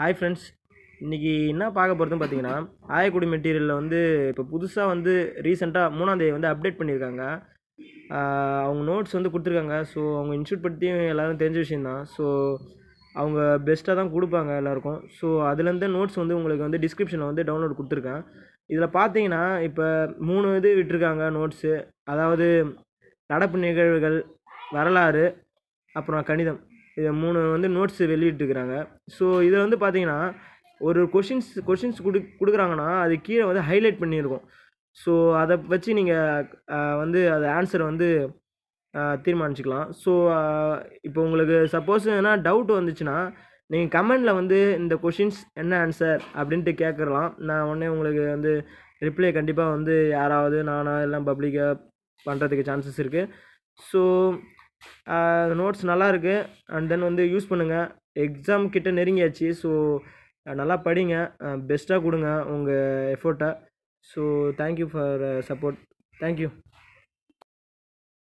hi friends இன்றைக்கி என்ன பார்க்க போகிறதுன்னு பார்த்தீங்கன்னா ஆயக்குடி மெட்டீரியலில் வந்து இப்போ புதுசாக வந்து ரீசெண்டாக மூணாந்தேதி வந்து அப்டேட் பண்ணியிருக்காங்க அவங்க நோட்ஸ் வந்து கொடுத்துருக்காங்க ஸோ அவங்க இன்ஸ்டியூட் பற்றியும் எல்லோரும் தெரிஞ்ச விஷயந்தான் ஸோ அவங்க பெஸ்ட்டாக தான் கொடுப்பாங்க எல்லாருக்கும் ஸோ அதுலேருந்து நோட்ஸ் வந்து உங்களுக்கு வந்து டிஸ்கிரிப்ஷனில் வந்து டவுன்லோட் கொடுத்துருக்கேன் இதில் பார்த்தீங்கன்னா இப்போ மூணு இது விட்டுருக்காங்க நோட்ஸு அதாவது நடப்பு நிகழ்வுகள் வரலாறு அப்புறம் கணிதம் இதை மூணு வந்து நோட்ஸ் வெளியிட்டுருக்குறாங்க ஸோ இதில் வந்து பார்த்தீங்கன்னா ஒரு கொஷின்ஸ் கொஷின்ஸ் கொடு கொடுக்குறாங்கன்னா அது கீழே வந்து ஹைலைட் பண்ணியிருக்கும் ஸோ அதை வச்சு நீங்கள் வந்து அது ஆன்சரை வந்து தீர்மானிச்சுக்கலாம் ஸோ இப்போ உங்களுக்கு சப்போஸ் எதனா டவுட் வந்துச்சுன்னா நீங்கள் கமெண்டில் வந்து இந்த கொஷின்ஸ் என்ன ஆன்சர் அப்படின்ட்டு கேட்குறலாம் நான் உடனே உங்களுக்கு வந்து ரிப்ளை கண்டிப்பாக வந்து யாராவது நானாக எல்லாம் பப்ளிக்காக பண்ணுறதுக்கு சான்சஸ் இருக்குது ஸோ நோட்ஸ் நல்லாயிருக்கு அண்ட் தென் வந்து யூஸ் பண்ணுங்கள் எக்ஸாம் கிட்ட நெருங்கியாச்சு ஸோ நல்லா படிங்க பெஸ்ட்டாக கொடுங்க உங்கள் எஃபோர்ட்டை so thank you for support thank you